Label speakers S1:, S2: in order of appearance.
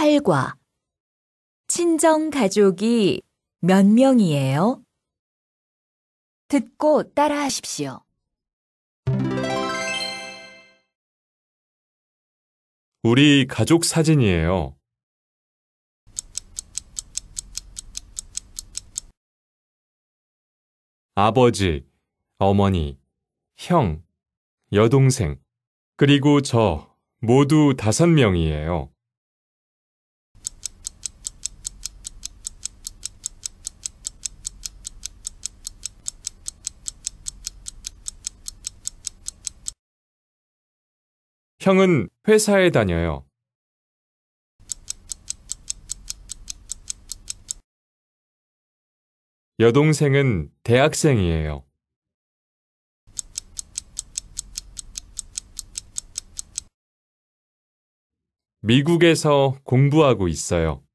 S1: 8과 친정 가족이 몇 명이에요? 듣고 따라하십시오.
S2: 우리 가족
S3: 사진이에요.
S4: 아버지, 어머니, 형, 여동생, 그리고 저 모두 다섯 명이에요.
S5: 형은 회사에 다녀요.
S6: 여동생은 대학생이에요.
S7: 미국에서 공부하고 있어요.